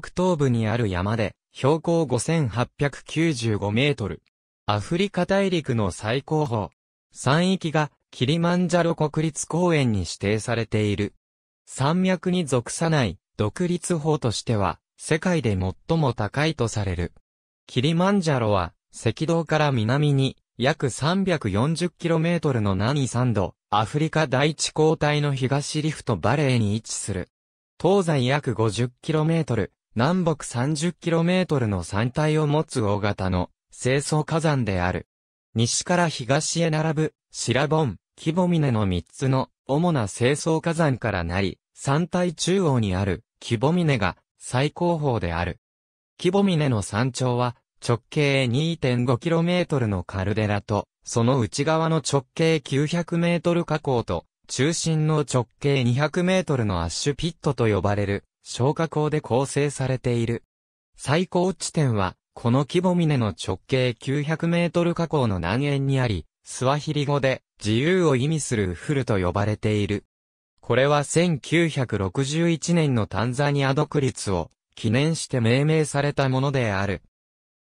北東部にある山で、標高5895メートル。アフリカ大陸の最高峰。山域が、キリマンジャロ国立公園に指定されている。山脈に属さない独立法としては、世界で最も高いとされる。キリマンジャロは、赤道から南に、約3 4 0キロメートルの南3度、アフリカ大地交代の東リフトバレーに位置する。東西約5 0キロメートル、南北 30km の山体を持つ大型の清掃火山である。西から東へ並ぶ、白ン、キボ峰の3つの主な清掃火山からなり、山体中央にあるキボ峰が最高峰である。キボ峰の山頂は直径 2.5km のカルデラと、その内側の直径 900m 河口と、中心の直径 200m のアッシュピットと呼ばれる消火口で構成されている。最高地点は、この規模峰の直径900メートル下降の南縁にあり、スワヒリ語で自由を意味するウフルと呼ばれている。これは1961年のタンザニア独立を記念して命名されたものである。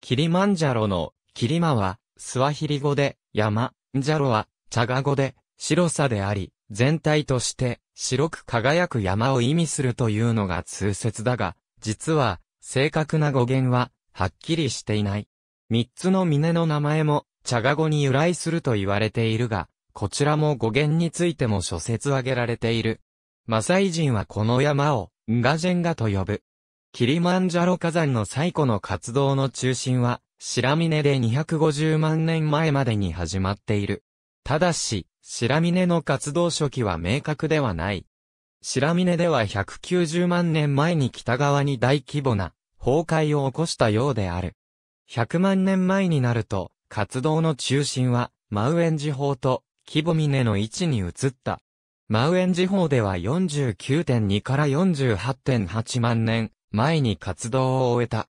キリマンジャロのキリマはスワヒリ語で山、ジャロはチャガ語で白さであり、全体として白く輝く山を意味するというのが通説だが、実は、正確な語源は、はっきりしていない。三つの峰の名前も、茶賀語に由来すると言われているが、こちらも語源についても諸説挙げられている。マサイ人はこの山を、ンガジェンガと呼ぶ。キリマンジャロ火山の最古の活動の中心は、白峰で250万年前までに始まっている。ただし、白峰の活動初期は明確ではない。白峰では190万年前に北側に大規模な崩壊を起こしたようである。100万年前になると、活動の中心は、マウエンジ法と、規模峰の位置に移った。マウエンジ法では49.2から48.8万年前に活動を終えた。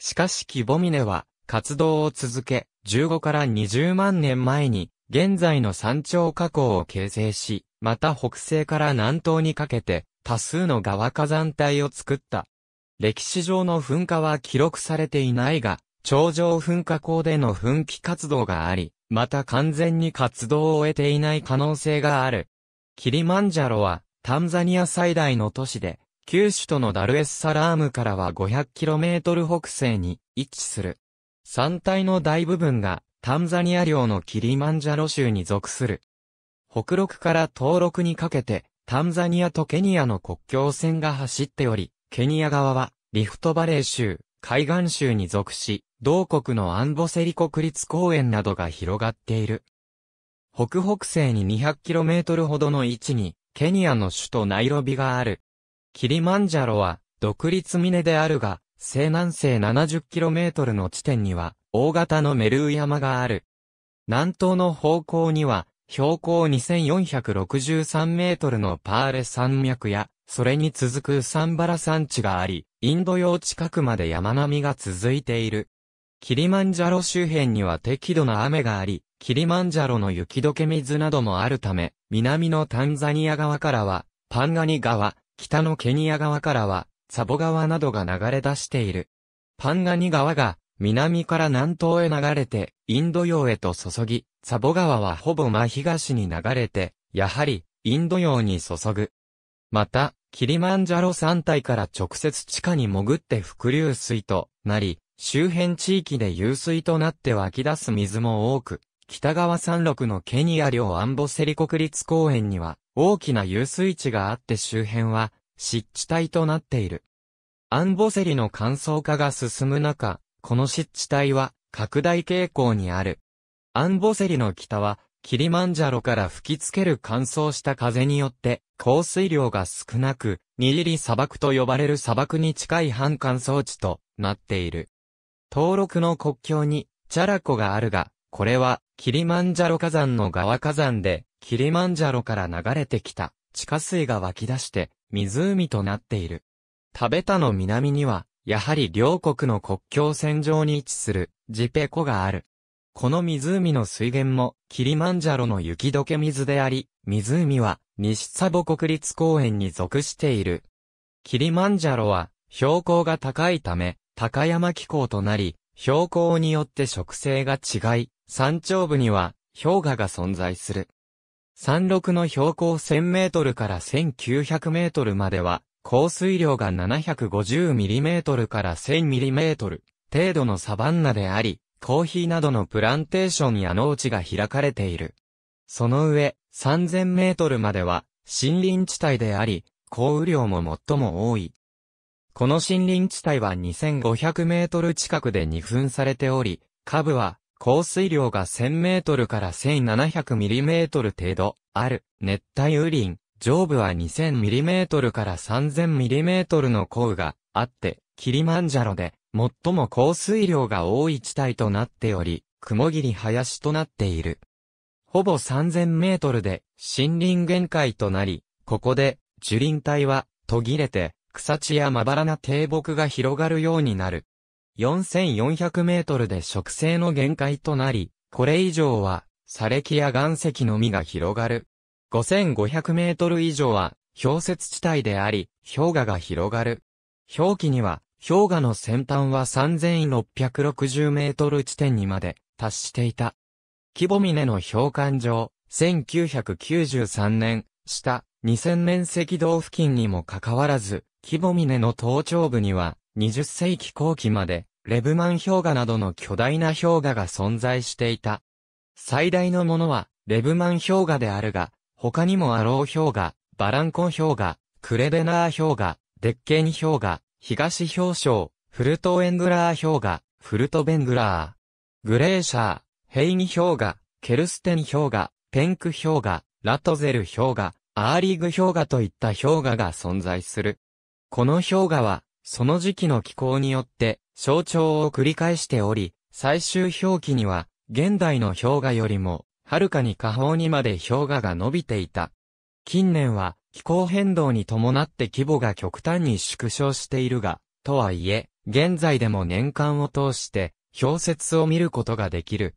しかし規模峰は活動を続け、15から20万年前に現在の山頂火口を形成し、また北西から南東にかけて、多数の側火山帯を作った。歴史上の噴火は記録されていないが、頂上噴火口での噴気活動があり、また完全に活動を終えていない可能性がある。キリマンジャロは、タンザニア最大の都市で、九州都のダルエスサラームからは 500km 北西に位置する。山体の大部分がタンザニア領のキリマンジャロ州に属する。北陸から東陸にかけて、タンザニアとケニアの国境線が走っており、ケニア側は、リフトバレー州、海岸州に属し、同国のアンボセリ国立公園などが広がっている。北北西に 200km ほどの位置に、ケニアの首都ナイロビがある。キリマンジャロは、独立峰であるが、西南西 70km の地点には、大型のメルー山がある。南東の方向には、標高2463メートルのパーレ山脈や、それに続くサンバラ山地があり、インド洋近くまで山並みが続いている。キリマンジャロ周辺には適度な雨があり、キリマンジャロの雪解け水などもあるため、南のタンザニア側からは、パンガニ川、北のケニア側からは、サボ川などが流れ出している。パンガニ川が南から南東へ流れて、インド洋へと注ぎ、サボ川はほぼ真東に流れて、やはり、インド洋に注ぐ。また、キリマンジャロ山体から直接地下に潜って伏流水となり、周辺地域で湧水となって湧き出す水も多く、北側山麓のケニア領アンボセリ国立公園には、大きな湧水地があって周辺は、湿地帯となっている。アンボセリの乾燥化が進む中、この湿地帯は拡大傾向にある。アンボセリの北は、キリマンジャロから吹きつける乾燥した風によって、降水量が少なく、ニリリ砂漠と呼ばれる砂漠に近い半乾燥地となっている。登録の国境に、チャラコがあるが、これは、キリマンジャロ火山の側火山で、キリマンジャロから流れてきた、地下水が湧き出して、湖となっている。タベタの南には、やはり両国の国境線上に位置する、ジペコがある。この湖の水源も、キリマンジャロの雪解け水であり、湖は、西サボ国立公園に属している。キリマンジャロは、標高が高いため、高山気候となり、標高によって植生が違い、山頂部には、氷河が存在する。山麓の標高1000メートルから1900メートルまでは、降水量が750ミリメートルから1000ミリメートル程度のサバンナであり、コーヒーなどのプランテーションや農地が開かれている。その上、3000メートルまでは森林地帯であり、降雨量も最も多い。この森林地帯は2500メートル近くで2分されており、下部は降水量が1000メートルから1700ミリメートル程度ある熱帯雨林、上部は2000ミリメートルから3000ミリメートルの降雨があって、キリマンジャロで最も降水量が多い地帯となっており、雲霧林となっている。ほぼ3000メートルで森林限界となり、ここで樹林帯は途切れて草地やまばらな低木が広がるようになる。4400メートルで植生の限界となり、これ以上は、砂礫や岩石のみが広がる。5500メートル以上は、氷雪地帯であり、氷河が広がる。表記には、氷河の先端は3660メートル地点にまで達していた。規模峰の氷管上、1993年、下、2000年赤道付近にもかかわらず、規模峰の頭頂部には、20世紀後期まで、レブマン氷河などの巨大な氷河が存在していた。最大のものは、レブマン氷河であるが、他にもアロー氷河、バランコン氷河、クレベナー氷河、デッケン氷河、東氷床、フルトエングラー氷河、フルトベングラー、グレーシャー、ヘイニ氷河、ケルステン氷河、ペンク氷河、ラトゼル氷河、アーリーグ氷河といった氷河が存在する。この氷河は、その時期の気候によって象徴を繰り返しており、最終表記には現代の氷河よりもはるかに下方にまで氷河が伸びていた。近年は気候変動に伴って規模が極端に縮小しているが、とはいえ、現在でも年間を通して氷雪を見ることができる。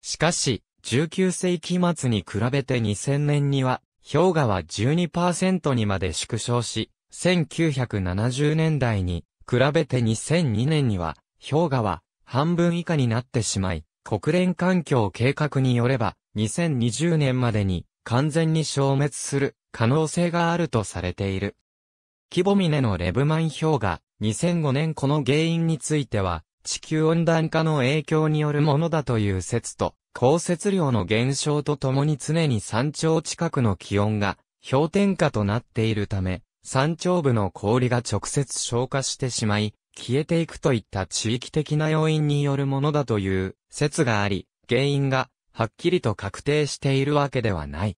しかし、19世紀末に比べて2000年には、氷河は12%にまで縮小し、1970年代に比べて2002年には氷河は半分以下になってしまい、国連環境計画によれば2020年までに完全に消滅する可能性があるとされている。キボミネのレブマン氷河、2005年この原因については、地球温暖化の影響によるものだという説と、降雪量の減少とともに常に山頂近くの気温が氷点下となっているため、山頂部の氷が直接消化してしまい、消えていくといった地域的な要因によるものだという説があり、原因がはっきりと確定しているわけではない。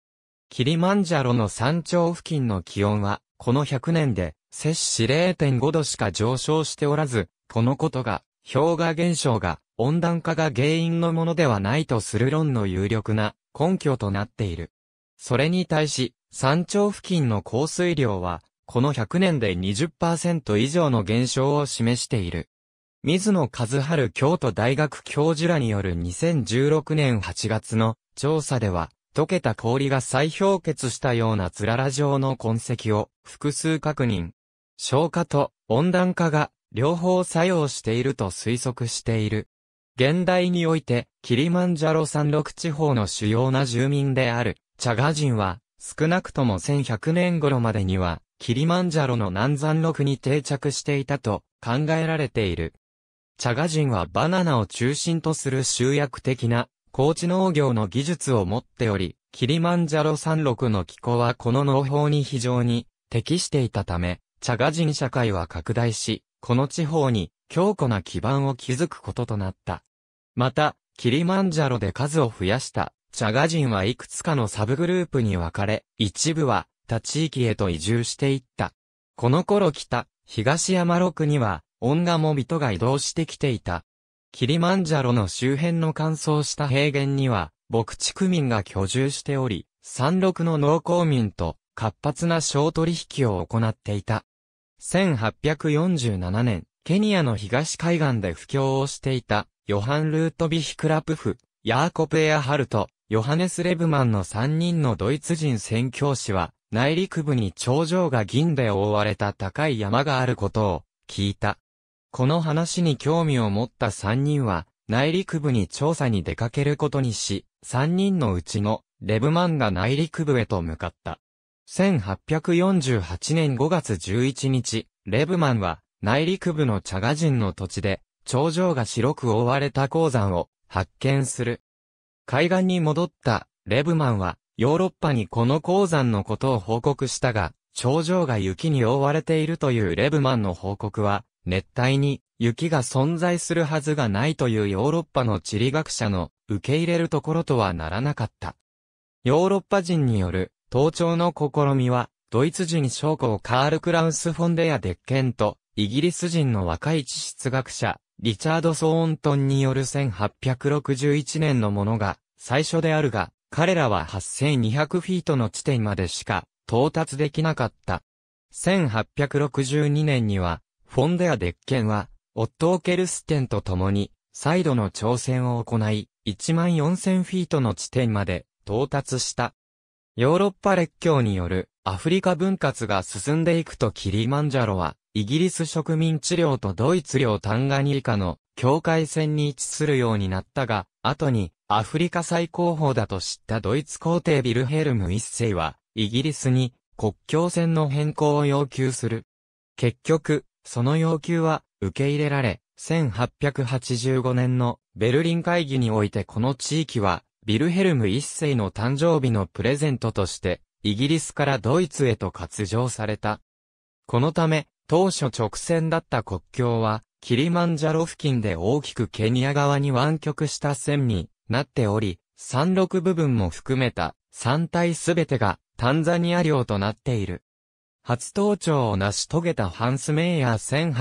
キリマンジャロの山頂付近の気温は、この100年で、摂氏0.5度しか上昇しておらず、このことが、氷河現象が温暖化が原因のものではないとする論の有力な根拠となっている。それに対し、山頂付近の降水量はこの100年で20%以上の減少を示している。水野和春京都大学教授らによる2016年8月の調査では、溶けた氷が再氷結したようなつらら状の痕跡を複数確認。消化と温暖化が両方作用していると推測している。現代において、キリマンジャロ山麓地方の主要な住民である、チャガ人は、少なくとも1100年頃までには、キリマンジャロの南山麓に定着していたと考えられている。チャガ人はバナナを中心とする集約的な高知農業の技術を持っており、キリマンジャロ山麓の気候はこの農法に非常に適していたため、チャガ人社会は拡大し、この地方に強固な基盤を築くこととなった。また、キリマンジャロで数を増やしたチャガ人はいくつかのサブグループに分かれ、一部はった地域へと移住していった。この頃北、東山六には、女も人が移動してきていた。キリマンジャロの周辺の乾燥した平原には、牧畜民が居住しており、山麓の農耕民と活発な商取引を行っていた。1847年、ケニアの東海岸で布教をしていた、ヨハン・ルートビヒクラプフ、ヤーコプエアハルト、ヨハネス・レブマンの3人のドイツ人宣教師は、内陸部に頂上が銀で覆われた高い山があることを聞いた。この話に興味を持った三人は内陸部に調査に出かけることにし、三人のうちのレブマンが内陸部へと向かった。1848年5月11日、レブマンは内陸部のチャガ人の土地で頂上が白く覆われた鉱山を発見する。海岸に戻ったレブマンはヨーロッパにこの鉱山のことを報告したが、頂上が雪に覆われているというレブマンの報告は、熱帯に雪が存在するはずがないというヨーロッパの地理学者の受け入れるところとはならなかった。ヨーロッパ人による盗聴の試みは、ドイツ人将校カール・クラウス・フォンデア・デッケンと、イギリス人の若い地質学者、リチャード・ソーントンによる1861年のものが、最初であるが、彼らは8200フィートの地点までしか到達できなかった。1862年には、フォンデア・デッケンは、オットー・ケルステンと共に、再度の挑戦を行い、14000フィートの地点まで到達した。ヨーロッパ列強によるアフリカ分割が進んでいくとキリマンジャロは、イギリス植民地領とドイツ領タンガニーカの境界線に位置するようになったが、後にアフリカ最高峰だと知ったドイツ皇帝ビルヘルム一世は、イギリスに国境線の変更を要求する。結局、その要求は受け入れられ、1885年のベルリン会議においてこの地域は、ビルヘルム一世の誕生日のプレゼントとして、イギリスからドイツへと割譲された。このため、当初直線だった国境は、キリマンジャロ付近で大きくケニア側に湾曲した線になっており、山麓部分も含めた山体すべてがタンザニア領となっている。初登頂を成し遂げたハンス・メイヤー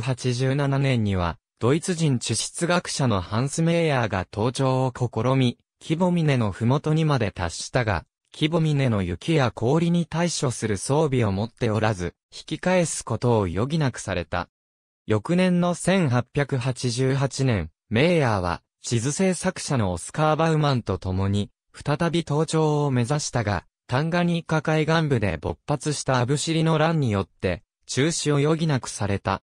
1887年には、ドイツ人地質学者のハンス・メイヤーが登頂を試み、キボ峰の麓にまで達したが、キボ峰の雪や氷に対処する装備を持っておらず、引き返すことを余儀なくされた。翌年の1888年、メイヤーは、地図制作者のオスカー・バウマンと共に、再び登頂を目指したが、タンガニーカ海岸部で勃発したアブシリの乱によって、中止を余儀なくされた。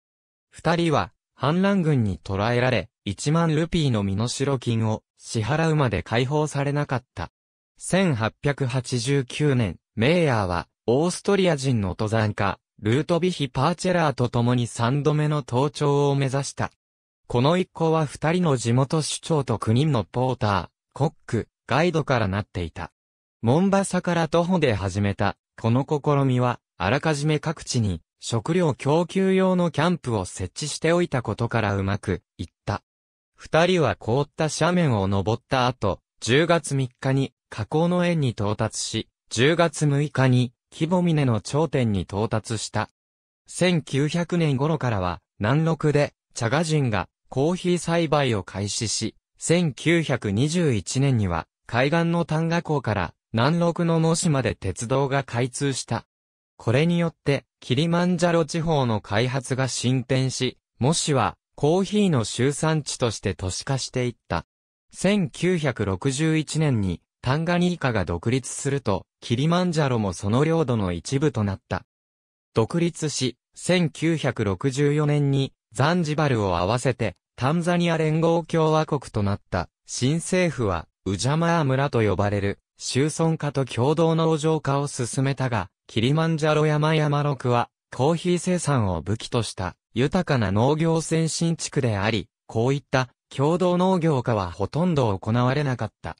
二人は、反乱軍に捕らえられ、1万ルピーの身代金を支払うまで解放されなかった。1889年、メイヤーは、オーストリア人の登山家、ルートビヒ・パーチェラーと共に三度目の登頂を目指した。この一行は二人の地元首長と九人のポーター、コック、ガイドからなっていた。モンバサから徒歩で始めた、この試みは、あらかじめ各地に、食料供給用のキャンプを設置しておいたことからうまく、いった。二人は凍った斜面を登った後、10月3日に、河口の縁に到達し、10月6日に、木ミ峰の頂点に到達した。1900年頃からは、南麓で、茶賀人が、コーヒー栽培を開始し、1921年には、海岸の丹賀港から南陸の野市まで鉄道が開通した。これによって、キリマンジャロ地方の開発が進展し、もしは、コーヒーの集産地として都市化していった。1961年に、タンガニーカが独立すると、キリマンジャロもその領土の一部となった。独立し、1964年に、ザンジバルを合わせて、タンザニア連合共和国となった新政府は、ウジャマー村と呼ばれる、州村化と共同農場化を進めたが、キリマンジャロ山山六は、コーヒー生産を武器とした豊かな農業先進地区であり、こういった共同農業化はほとんど行われなかった。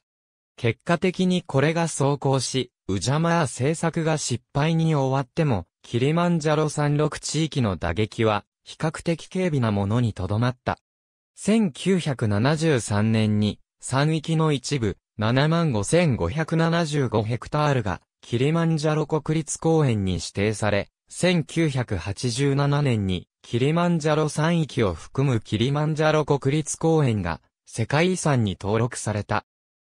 結果的にこれが走行し、ウジャマー政策が失敗に終わっても、キリマンジャロ山麓地域の打撃は比較的軽微なものにとどまった。1973年に、山域の一部、75,575ヘクタールが、キリマンジャロ国立公園に指定され、1987年に、キリマンジャロ山域を含むキリマンジャロ国立公園が、世界遺産に登録された。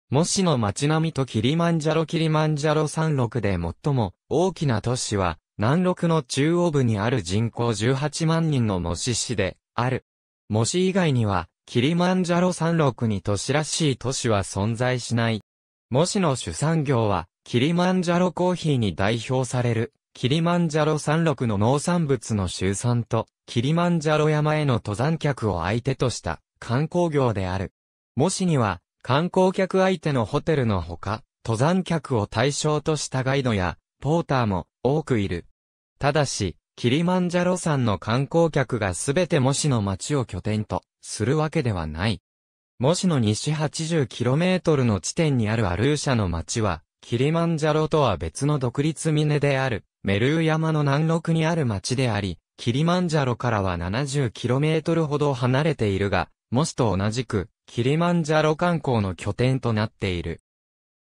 模試の街並みとキリマンジャロキリマンジャロ山麓で最も大きな都市は、南麓の中央部にある人口18万人の模試市で、ある。模試以外には、キリマンジャロ山麓に都市らしい都市は存在しない。模試の主産業は、キリマンジャロコーヒーに代表される、キリマンジャロ山麓の農産物の集産と、キリマンジャロ山への登山客を相手とした観光業である。模試には、観光客相手のホテルのほか、登山客を対象としたガイドや、ポーターも多くいる。ただし、キリマンジャロ山の観光客がすべて模試の町を拠点とするわけではない。模試の西 80km の地点にあるアルーシャの町は、キリマンジャロとは別の独立峰である、メルー山の南麓にある町であり、キリマンジャロからは 70km ほど離れているが、模試と同じく、キリマンジャロ観光の拠点となっている。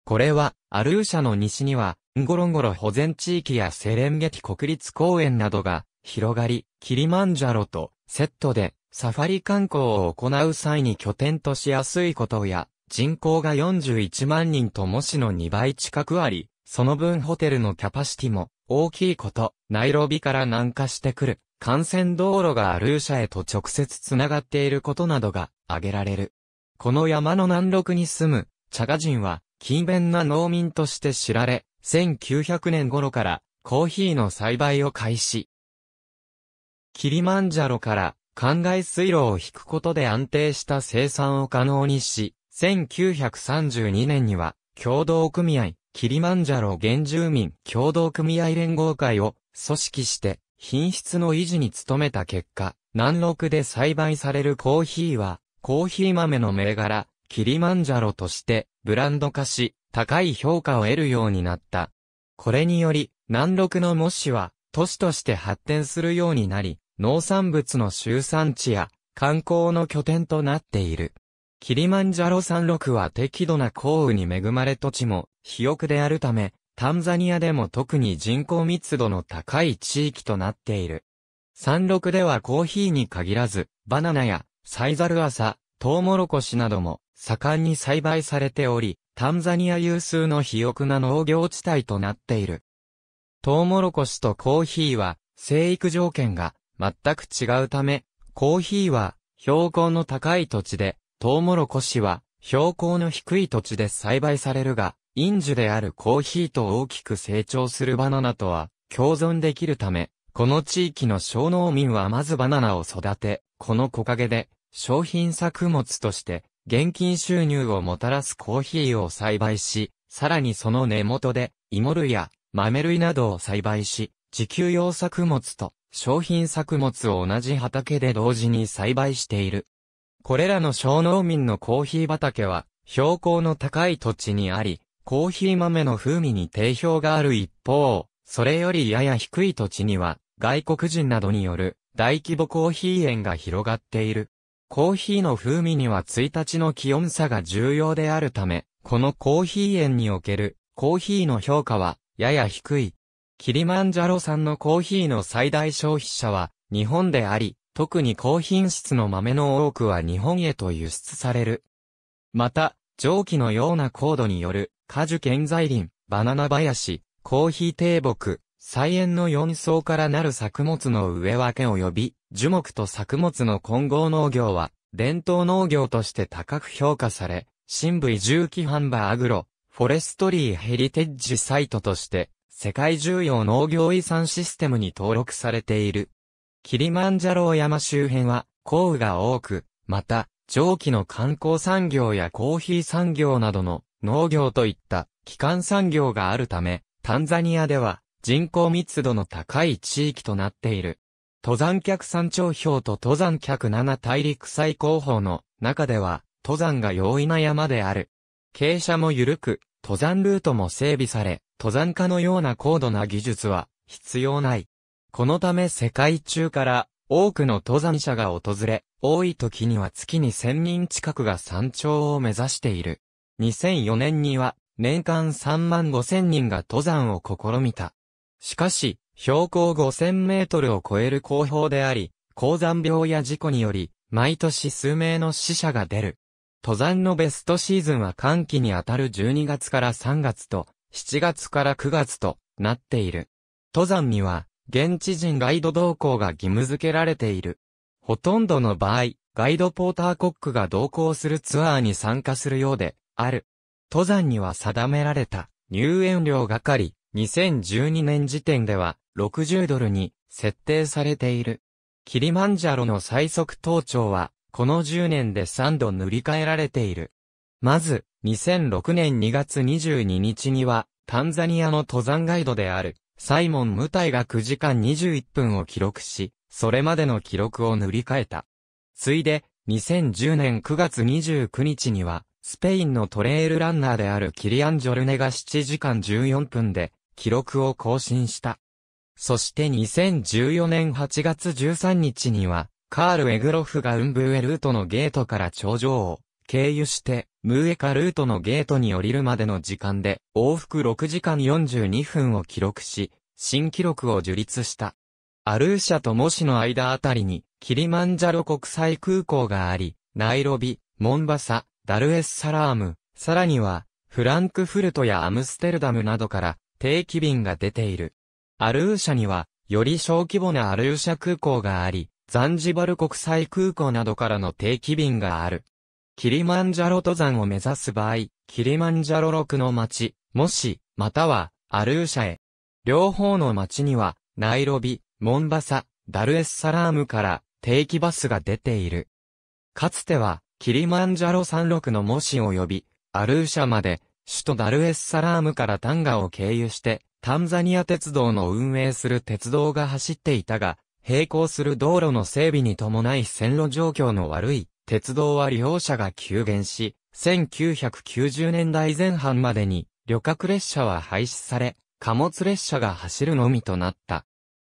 これは、アルーシャの西には、ゴロンゴロ保全地域やセレンゲティ国立公園などが広がり、キリマンジャロとセットでサファリ観光を行う際に拠点としやすいことや、人口が41万人と模試の2倍近くあり、その分ホテルのキャパシティも大きいこと、ナイロビから南下してくる、幹線道路がアルーシャへと直接つながっていることなどが挙げられる。この山の南麓に住む、チャガ人は、勤勉な農民として知られ、1900年頃からコーヒーの栽培を開始。キリマンジャロから灌漑水路を引くことで安定した生産を可能にし、1932年には共同組合、キリマンジャロ原住民共同組合連合会を組織して品質の維持に努めた結果、南陸で栽培されるコーヒーは、コーヒー豆の銘柄、キリマンジャロとしてブランド化し、高い評価を得るようになった。これにより、南麓の模試は、都市として発展するようになり、農産物の集産地や観光の拠点となっている。キリマンジャロ山麓は適度な降雨に恵まれ土地も肥沃であるため、タンザニアでも特に人口密度の高い地域となっている。山麓ではコーヒーに限らず、バナナやサイザルアサ、トウモロコシなども盛んに栽培されており、タンザニア有数の肥沃な農業地帯となっている。トウモロコシとコーヒーは、生育条件が全く違うため、コーヒーは標高の高い土地で、トウモロコシは標高の低い土地で栽培されるが、飲酒であるコーヒーと大きく成長するバナナとは共存できるため、この地域の小農民はまずバナナを育て、この木陰で商品作物として現金収入をもたらすコーヒーを栽培し、さらにその根元で、芋類や豆類などを栽培し、自給用作物と商品作物を同じ畑で同時に栽培している。これらの小農民のコーヒー畑は、標高の高い土地にあり、コーヒー豆の風味に定評がある一方、それよりやや低い土地には、外国人などによる大規模コーヒー園が広がっている。コーヒーの風味には1日の気温差が重要であるため、このコーヒー園におけるコーヒーの評価はやや低い。キリマンジャロ産のコーヒーの最大消費者は日本であり、特に高品質の豆の多くは日本へと輸出される。また、蒸気のような高度による果樹建材林、バナナ林、コーヒー低木、菜園の4層からなる作物の植え分け及び樹木と作物の混合農業は、伝統農業として高く評価され、新部移住機販売アグロ、フォレストリーヘリテッジサイトとして、世界重要農業遺産システムに登録されている。キリマンジャロー山周辺は、降雨が多く、また、上記の観光産業やコーヒー産業などの農業といった基幹産業があるため、タンザニアでは人口密度の高い地域となっている。登山客山頂標と登山客7大陸最高峰の中では、登山が容易な山である。傾斜も緩く、登山ルートも整備され、登山家のような高度な技術は必要ない。このため世界中から多くの登山者が訪れ、多い時には月に1000人近くが山頂を目指している。2004年には年間3万5000人が登山を試みた。しかし、標高5000メートルを超える高峰であり、高山病や事故により、毎年数名の死者が出る。登山のベストシーズンは寒気にあたる12月から3月と、7月から9月となっている。登山には、現地人ガイド同行が義務付けられている。ほとんどの場合、ガイドポーターコックが同行するツアーに参加するようで、ある。登山には定められた、入園料係、2012年時点では60ドルに設定されている。キリマンジャロの最速登頂は、この10年で3度塗り替えられている。まず、2006年2月22日には、タンザニアの登山ガイドである、サイモン・ムタイが9時間21分を記録し、それまでの記録を塗り替えた。ついで、2010年9月29日には、スペインのトレイルランナーであるキリアン・ジョルネが7時間14分で、記録を更新した。そして2014年8月13日には、カール・エグロフがウンブエルートのゲートから頂上を経由して、ムーエカルートのゲートに降りるまでの時間で往復6時間42分を記録し、新記録を樹立した。アルーシャとモシの間あたりに、キリマンジャロ国際空港があり、ナイロビ、モンバサ、ダルエスサラーム、さらには、フランクフルトやアムステルダムなどから、定期便が出ている。アルーシャには、より小規模なアルーシャ空港があり、ザンジバル国際空港などからの定期便がある。キリマンジャロ登山を目指す場合、キリマンジャロ6の町、もし、または、アルーシャへ。両方の町には、ナイロビ、モンバサ、ダルエスサラームから定期バスが出ている。かつては、キリマンジャロ36のモシ及び、アルーシャまで首都ダルエスサラームからタンガを経由して、タンザニア鉄道の運営する鉄道が走っていたが、並行する道路の整備に伴い線路状況の悪い鉄道は利用者が急減し、1990年代前半までに旅客列車は廃止され、貨物列車が走るのみとなった。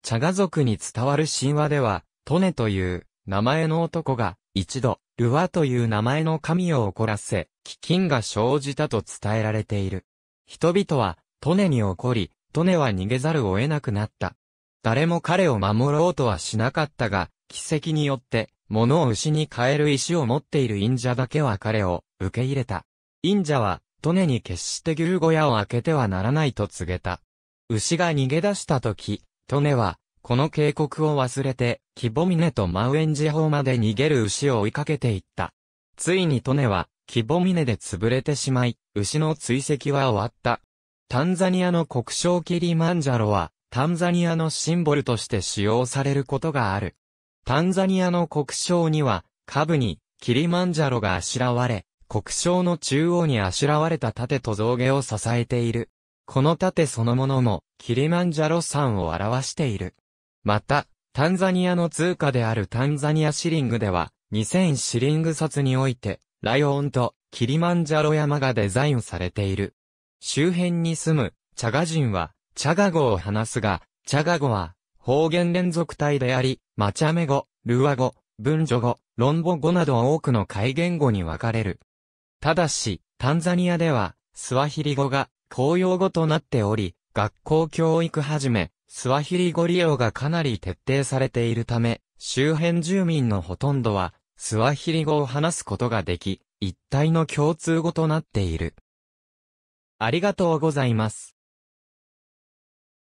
チャガ族に伝わる神話では、トネという名前の男が一度ルワという名前の神を怒らせ、飢饉が生じたと伝えられている。人々は、トネに怒り、トネは逃げざるを得なくなった。誰も彼を守ろうとはしなかったが、奇跡によって、物を牛に変える石を持っている忍者だけは彼を受け入れた。忍者は、トネに決して牛小屋を開けてはならないと告げた。牛が逃げ出した時、トネは、この警告を忘れて、キボミネとマウエンジ法まで逃げる牛を追いかけていった。ついにトネは、キボミネで潰れてしまい、牛の追跡は終わった。タンザニアの国章キリマンジャロは、タンザニアのシンボルとして使用されることがある。タンザニアの国章には、下部に、キリマンジャロがあしらわれ、国章の中央にあしらわれた盾と象牙を支えている。この盾そのものも、キリマンジャロ山を表している。また、タンザニアの通貨であるタンザニアシリングでは、2000シリング札において、ライオンとキリマンジャロ山がデザインされている。周辺に住むチャガ人は、チャガ語を話すが、チャガ語は方言連続体であり、マチャメ語、ルワ語、文書語、ロンボ語など多くの改言語に分かれる。ただし、タンザニアでは、スワヒリ語が公用語となっており、学校教育はじめ、スワヒリ語利用がかなり徹底されているため、周辺住民のほとんどは、スワヒリ語を話すことができ、一体の共通語となっている。ありがとうございます。